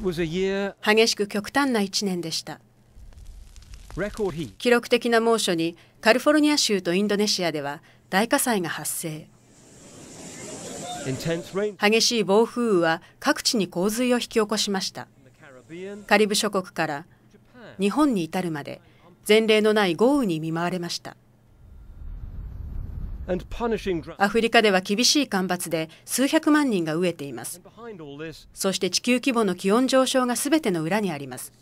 激しく極端な1年でした。記録的な猛暑にカリフォルニア州とインドネシアでは大火災が発生。激しい暴風雨は各地に洪水を引き起こしました。カリブ諸国から日本に至るまで前例のない豪雨に見舞われました。アフリカでは厳しい干ばつで数百万人が飢えていますそして地球規模の気温上昇が全ての裏にあります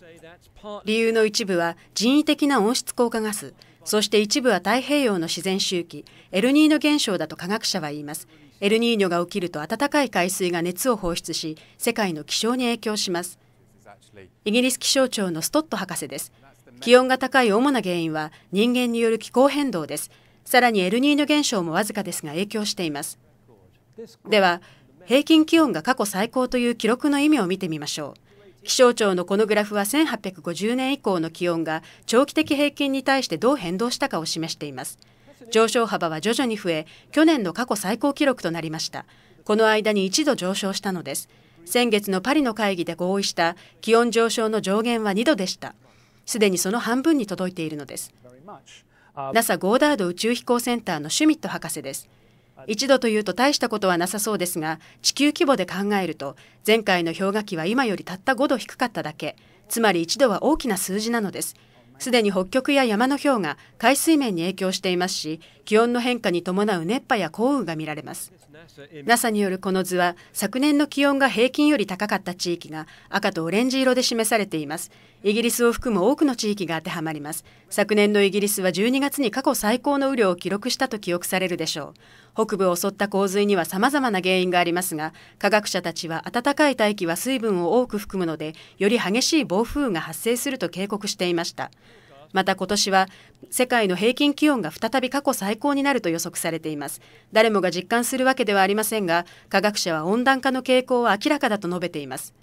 理由の一部は人為的な温室効果ガスそして一部は太平洋の自然周期エルニーニョ現象だと科学者は言いますエルニーニョが起きると暖かい海水が熱を放出し世界の気象に影響しますイギリス気象庁のストット博士です気温が高い主な原因は人間による気候変動ですさらにエルニーニョ現象もわずかですが影響していますでは平均気温が過去最高という記録の意味を見てみましょう気象庁のこのグラフは1850年以降の気温が長期的平均に対してどう変動したかを示しています上昇幅は徐々に増え去年の過去最高記録となりましたこの間に1度上昇したのです先月のパリの会議で合意した気温上昇の上限は2度でしたすでにその半分に届いているのです NASA ゴーダード宇宙飛行センターのシュミット博士です。一度というと大したことはなさそうですが、地球規模で考えると、前回の氷河期は今よりたった5度低かっただけ、つまり一度は大きな数字なのです。すでに北極や山の氷が海水面に影響していますし、気温の変化に伴う熱波や降雨が見られます。NASA によるこの図は、昨年の気温が平均より高かった地域が赤とオレンジ色で示されています。イギリスを含む多くの地域が当てはまります。昨年のイギリスは12月に過去最高の雨量を記録したと記憶されるでしょう。北部を襲った洪水には様々な原因がありますが、科学者たちは暖かい大気は水分を多く含むので、より激しい暴風雨が発生すると警告していました。また今年は世界の平均気温が再び過去最高になると予測されています誰もが実感するわけではありませんが科学者は温暖化の傾向は明らかだと述べています